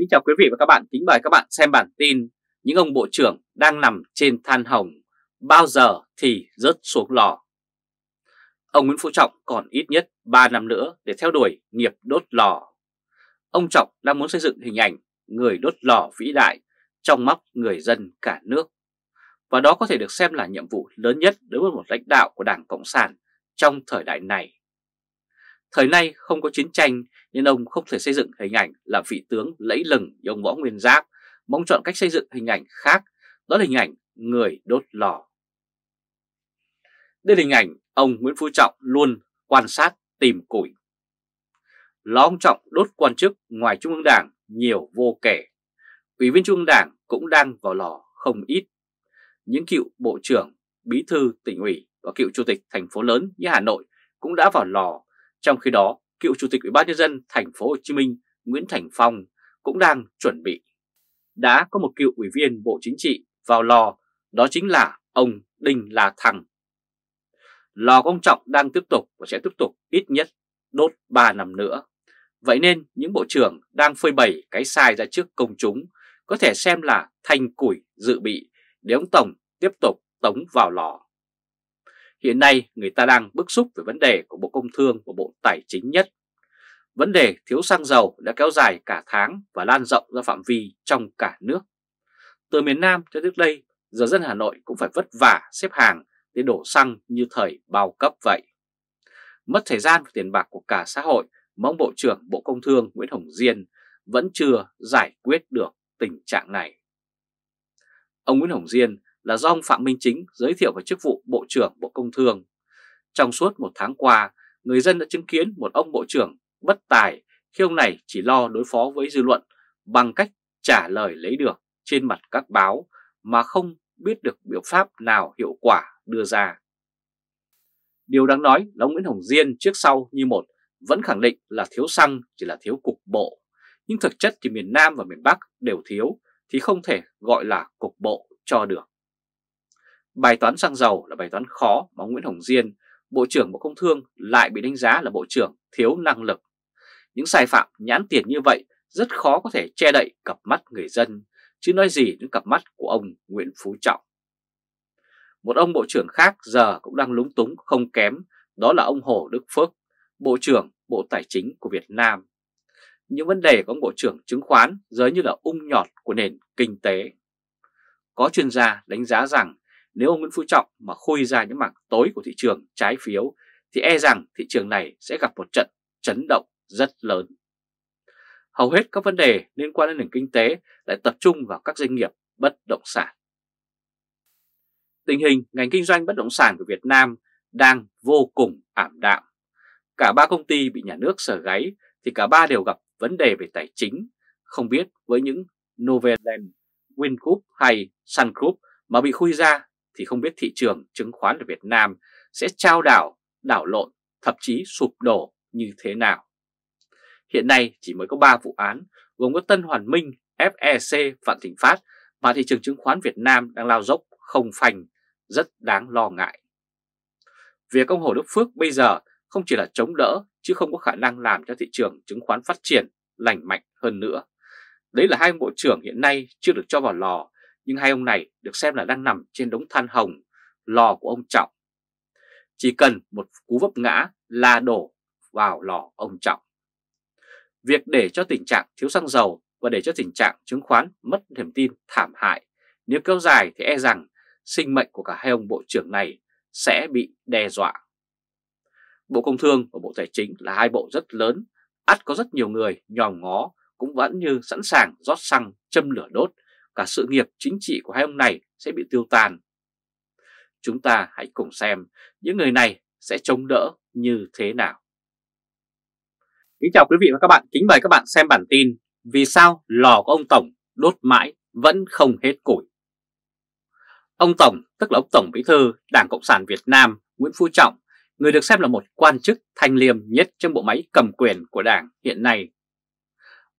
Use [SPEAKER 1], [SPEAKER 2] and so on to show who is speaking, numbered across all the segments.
[SPEAKER 1] Kính chào quý vị và các bạn, kính mời các bạn xem bản tin Những ông bộ trưởng đang nằm trên than hồng, bao giờ thì rớt xuống lò Ông Nguyễn Phú Trọng còn ít nhất 3 năm nữa để theo đuổi nghiệp đốt lò Ông Trọng đang muốn xây dựng hình ảnh người đốt lò vĩ đại trong mắt người dân cả nước Và đó có thể được xem là nhiệm vụ lớn nhất đối với một lãnh đạo của Đảng Cộng sản trong thời đại này Thời nay không có chiến tranh nên ông không thể xây dựng hình ảnh là vị tướng lẫy lừng như ông Võ Nguyên Giáp, mong chọn cách xây dựng hình ảnh khác, đó là hình ảnh người đốt lò. Đây là hình ảnh ông Nguyễn Phú Trọng luôn quan sát tìm củi. Ló ông Trọng đốt quan chức ngoài Trung ương Đảng nhiều vô kể. Ủy viên Trung ương Đảng cũng đang vào lò không ít. Những cựu bộ trưởng, bí thư tỉnh ủy và cựu chủ tịch thành phố lớn như Hà Nội cũng đã vào lò trong khi đó, cựu chủ tịch Ủy ban nhân dân thành phố Hồ Chí Minh Nguyễn Thành Phong cũng đang chuẩn bị. Đã có một cựu ủy viên Bộ Chính trị vào lò, đó chính là ông Đinh La Thăng. Lò công trọng đang tiếp tục và sẽ tiếp tục ít nhất đốt 3 năm nữa. Vậy nên những bộ trưởng đang phơi bày cái sai ra trước công chúng có thể xem là thanh củi dự bị để ông Tổng tiếp tục tống vào lò. Hiện nay người ta đang bức xúc về vấn đề của Bộ Công Thương và Bộ Tài chính nhất. Vấn đề thiếu xăng dầu đã kéo dài cả tháng và lan rộng ra phạm vi trong cả nước. Từ miền Nam cho trước đây, giờ dân Hà Nội cũng phải vất vả xếp hàng để đổ xăng như thời bao cấp vậy. Mất thời gian và tiền bạc của cả xã hội mà ông Bộ trưởng Bộ Công Thương Nguyễn Hồng Diên vẫn chưa giải quyết được tình trạng này. Ông Nguyễn Hồng Diên là do ông Phạm Minh Chính giới thiệu vào chức vụ Bộ trưởng Bộ Công Thương. Trong suốt một tháng qua, người dân đã chứng kiến một ông Bộ trưởng bất tài khi ông này chỉ lo đối phó với dư luận bằng cách trả lời lấy được trên mặt các báo mà không biết được biện pháp nào hiệu quả đưa ra. Điều đáng nói là ông Nguyễn Hồng Diên trước sau như một vẫn khẳng định là thiếu xăng chỉ là thiếu cục bộ, nhưng thực chất thì miền Nam và miền Bắc đều thiếu thì không thể gọi là cục bộ cho được. Bài toán xăng dầu là bài toán khó mà Nguyễn Hồng Diên, Bộ trưởng Bộ Công Thương lại bị đánh giá là Bộ trưởng thiếu năng lực. Những sai phạm nhãn tiền như vậy rất khó có thể che đậy cặp mắt người dân, chứ nói gì đến cặp mắt của ông Nguyễn Phú Trọng. Một ông bộ trưởng khác giờ cũng đang lúng túng không kém, đó là ông Hồ Đức Phước, Bộ trưởng Bộ Tài chính của Việt Nam. Những vấn đề của ông Bộ trưởng chứng khoán giới như là ung nhọt của nền kinh tế. Có chuyên gia đánh giá rằng nếu ông Nguyễn Phú Trọng mà khui ra những mảng tối của thị trường trái phiếu thì e rằng thị trường này sẽ gặp một trận chấn động rất lớn. Hầu hết các vấn đề liên quan đến nền kinh tế lại tập trung vào các doanh nghiệp bất động sản. Tình hình ngành kinh doanh bất động sản của Việt Nam đang vô cùng ảm đạm. Cả ba công ty bị nhà nước sở gáy thì cả ba đều gặp vấn đề về tài chính. Không biết với những Novaland, Wingroup hay Sun Group mà bị khui ra thì không biết thị trường chứng khoán ở Việt Nam sẽ trao đảo, đảo lộn, thậm chí sụp đổ như thế nào. Hiện nay chỉ mới có 3 vụ án gồm có Tân Hoàn Minh, FEC, Phạm Thịnh Phát mà thị trường chứng khoán Việt Nam đang lao dốc không phanh, rất đáng lo ngại. Việc ông Hồ Đức Phước bây giờ không chỉ là chống đỡ chứ không có khả năng làm cho thị trường chứng khoán phát triển lành mạnh hơn nữa. Đấy là hai bộ trưởng hiện nay chưa được cho vào lò nhưng hai ông này được xem là đang nằm trên đống than hồng, lò của ông Trọng. Chỉ cần một cú vấp ngã là đổ vào lò ông Trọng. Việc để cho tình trạng thiếu xăng dầu và để cho tình trạng chứng khoán mất niềm tin thảm hại, nếu kéo dài thì e rằng sinh mệnh của cả hai ông bộ trưởng này sẽ bị đe dọa. Bộ Công Thương và Bộ Tài chính là hai bộ rất lớn, ắt có rất nhiều người nhòm ngó cũng vẫn như sẵn sàng rót xăng châm lửa đốt cả sự nghiệp chính trị của hai ông này sẽ bị tiêu tan. Chúng ta hãy cùng xem những người này sẽ chống đỡ như thế nào. Kính chào quý vị và các bạn, kính mời các bạn xem bản tin Vì sao lò của ông Tổng đốt mãi vẫn không hết củi? Ông Tổng, tức là ông Tổng Bí Thư Đảng Cộng sản Việt Nam Nguyễn Phú Trọng, người được xem là một quan chức thanh liêm nhất trong bộ máy cầm quyền của Đảng hiện nay,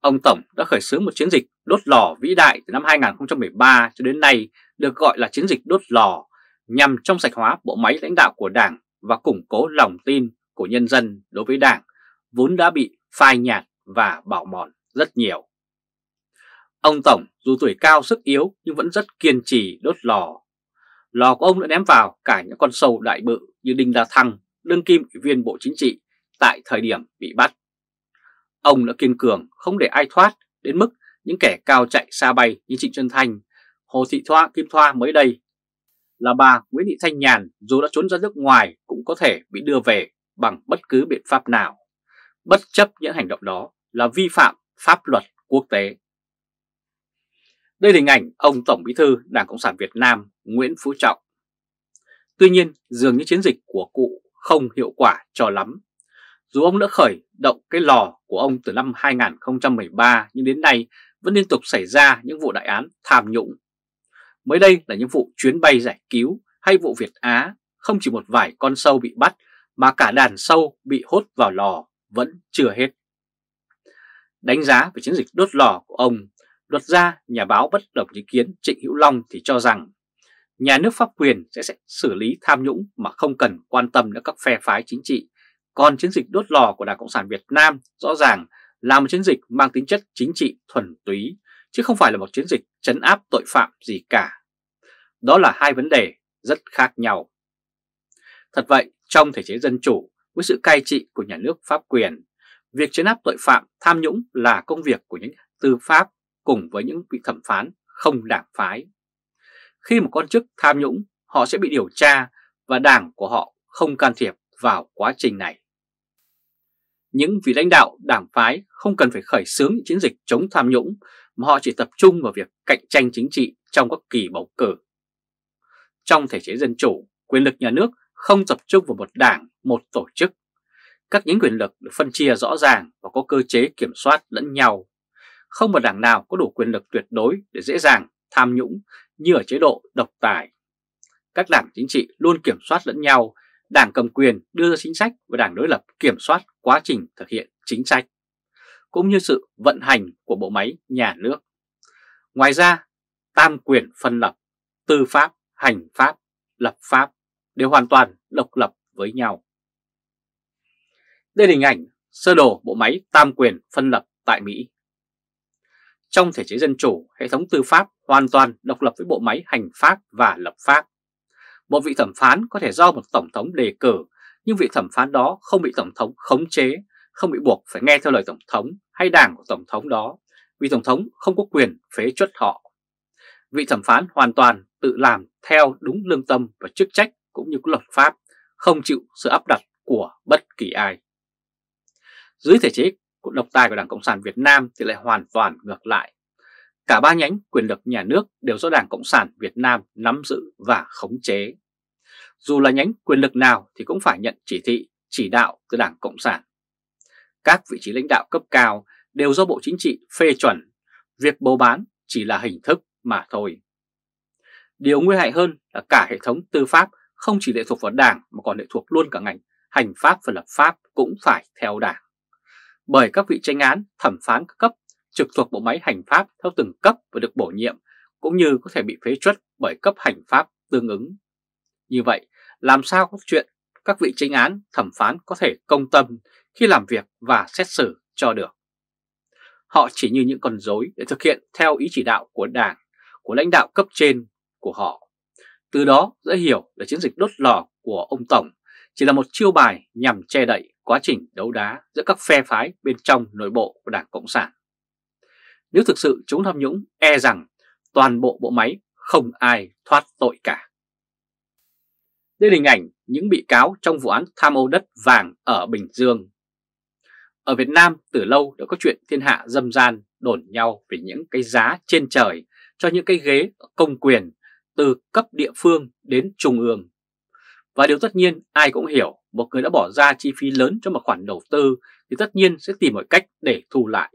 [SPEAKER 1] Ông Tổng đã khởi xướng một chiến dịch đốt lò vĩ đại từ năm 2013 cho đến nay được gọi là chiến dịch đốt lò nhằm trong sạch hóa bộ máy lãnh đạo của Đảng và củng cố lòng tin của nhân dân đối với Đảng vốn đã bị phai nhạt và bảo mòn rất nhiều. Ông Tổng dù tuổi cao sức yếu nhưng vẫn rất kiên trì đốt lò. Lò của ông đã ném vào cả những con sâu đại bự như Đinh La Thăng, đương kim ủy viên Bộ Chính trị tại thời điểm bị bắt. Ông đã kiên cường không để ai thoát đến mức những kẻ cao chạy xa bay như Trịnh Xuân Thanh, Hồ Thị Thoa Kim Thoa mới đây. Là bà Nguyễn Thị Thanh Nhàn dù đã trốn ra nước ngoài cũng có thể bị đưa về bằng bất cứ biện pháp nào. Bất chấp những hành động đó là vi phạm pháp luật quốc tế. Đây là hình ảnh ông Tổng Bí thư Đảng Cộng sản Việt Nam Nguyễn Phú Trọng. Tuy nhiên, dường như chiến dịch của cụ không hiệu quả cho lắm dù ông đã khởi động cái lò của ông từ năm 2013 nhưng đến nay vẫn liên tục xảy ra những vụ đại án tham nhũng. Mới đây là những vụ chuyến bay giải cứu hay vụ Việt Á, không chỉ một vài con sâu bị bắt mà cả đàn sâu bị hốt vào lò vẫn chưa hết. Đánh giá về chiến dịch đốt lò của ông, luật gia nhà báo bất đồng ý kiến Trịnh Hữu Long thì cho rằng nhà nước pháp quyền sẽ, sẽ xử lý tham nhũng mà không cần quan tâm đến các phe phái chính trị còn chiến dịch đốt lò của Đảng Cộng sản Việt Nam rõ ràng là một chiến dịch mang tính chất chính trị thuần túy, chứ không phải là một chiến dịch chấn áp tội phạm gì cả. Đó là hai vấn đề rất khác nhau. Thật vậy, trong thể chế dân chủ, với sự cai trị của nhà nước pháp quyền, việc chấn áp tội phạm tham nhũng là công việc của những tư pháp cùng với những vị thẩm phán không đảng phái. Khi một con chức tham nhũng, họ sẽ bị điều tra và đảng của họ không can thiệp vào quá trình này những vị lãnh đạo đảng phái không cần phải khởi xướng chiến dịch chống tham nhũng mà họ chỉ tập trung vào việc cạnh tranh chính trị trong các kỳ bầu cử. Trong thể chế dân chủ, quyền lực nhà nước không tập trung vào một đảng, một tổ chức. Các những quyền lực được phân chia rõ ràng và có cơ chế kiểm soát lẫn nhau. Không một đảng nào có đủ quyền lực tuyệt đối để dễ dàng tham nhũng như ở chế độ độc tài. Các đảng chính trị luôn kiểm soát lẫn nhau Đảng cầm quyền đưa ra chính sách và đảng đối lập kiểm soát quá trình thực hiện chính sách, cũng như sự vận hành của bộ máy nhà nước. Ngoài ra, tam quyền phân lập, tư pháp, hành pháp, lập pháp đều hoàn toàn độc lập với nhau. Đây là hình ảnh sơ đồ bộ máy tam quyền phân lập tại Mỹ. Trong thể chế dân chủ, hệ thống tư pháp hoàn toàn độc lập với bộ máy hành pháp và lập pháp. Một vị thẩm phán có thể do một tổng thống đề cử, nhưng vị thẩm phán đó không bị tổng thống khống chế, không bị buộc phải nghe theo lời tổng thống hay đảng của tổng thống đó, vì tổng thống không có quyền phế chuất họ. Vị thẩm phán hoàn toàn tự làm theo đúng lương tâm và chức trách cũng như luật pháp, không chịu sự áp đặt của bất kỳ ai. Dưới thể chế của độc tài của Đảng Cộng sản Việt Nam thì lại hoàn toàn ngược lại. Cả ba nhánh quyền lực nhà nước đều do Đảng Cộng sản Việt Nam nắm giữ và khống chế. Dù là nhánh quyền lực nào thì cũng phải nhận chỉ thị, chỉ đạo từ Đảng Cộng sản. Các vị trí lãnh đạo cấp cao đều do Bộ Chính trị phê chuẩn, việc bầu bán chỉ là hình thức mà thôi. Điều nguy hại hơn là cả hệ thống tư pháp không chỉ lệ thuộc vào Đảng mà còn lệ thuộc luôn cả ngành hành pháp và lập pháp cũng phải theo Đảng. Bởi các vị tranh án, thẩm phán các cấp trực thuộc bộ máy hành pháp theo từng cấp và được bổ nhiệm, cũng như có thể bị phế truất bởi cấp hành pháp tương ứng. Như vậy, làm sao có chuyện các vị tranh án, thẩm phán có thể công tâm khi làm việc và xét xử cho được? Họ chỉ như những con rối để thực hiện theo ý chỉ đạo của đảng, của lãnh đạo cấp trên của họ. Từ đó dễ hiểu là chiến dịch đốt lò của ông Tổng chỉ là một chiêu bài nhằm che đậy quá trình đấu đá giữa các phe phái bên trong nội bộ của Đảng Cộng sản. Nếu thực sự chống tham nhũng, e rằng toàn bộ bộ máy không ai thoát tội cả. Đây là hình ảnh những bị cáo trong vụ án tham ô đất vàng ở Bình Dương. Ở Việt Nam từ lâu đã có chuyện thiên hạ dâm gian đồn nhau về những cái giá trên trời cho những cái ghế công quyền từ cấp địa phương đến trung ương. Và điều tất nhiên ai cũng hiểu một người đã bỏ ra chi phí lớn cho một khoản đầu tư thì tất nhiên sẽ tìm mọi cách để thu lại.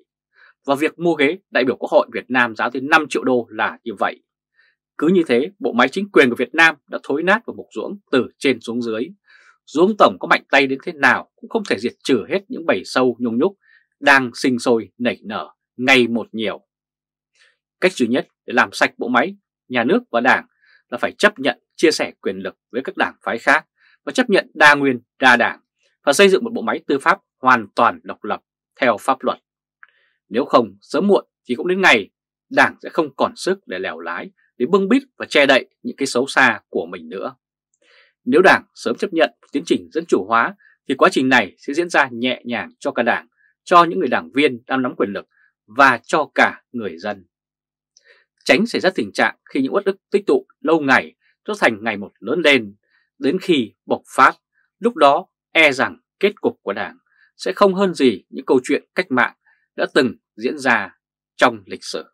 [SPEAKER 1] Và việc mua ghế đại biểu Quốc hội Việt Nam giá tới 5 triệu đô là như vậy. Cứ như thế, bộ máy chính quyền của Việt Nam đã thối nát và mục ruỗng từ trên xuống dưới. ruỗng Tổng có mạnh tay đến thế nào cũng không thể diệt trừ hết những bầy sâu nhung nhúc đang sinh sôi nảy nở ngày một nhiều. Cách duy nhất để làm sạch bộ máy, nhà nước và đảng là phải chấp nhận chia sẻ quyền lực với các đảng phái khác và chấp nhận đa nguyên, đa đảng và xây dựng một bộ máy tư pháp hoàn toàn độc lập theo pháp luật. Nếu không, sớm muộn thì cũng đến ngày Đảng sẽ không còn sức để lèo lái, để bưng bít và che đậy những cái xấu xa của mình nữa. Nếu Đảng sớm chấp nhận tiến trình dân chủ hóa thì quá trình này sẽ diễn ra nhẹ nhàng cho cả Đảng, cho những người đảng viên đang nắm quyền lực và cho cả người dân. Tránh xảy ra tình trạng khi những uất ức tích tụ lâu ngày trở thành ngày một lớn lên, đến khi bộc phát, lúc đó e rằng kết cục của Đảng sẽ không hơn gì những câu chuyện cách mạng đã từng diễn ra trong lịch sử.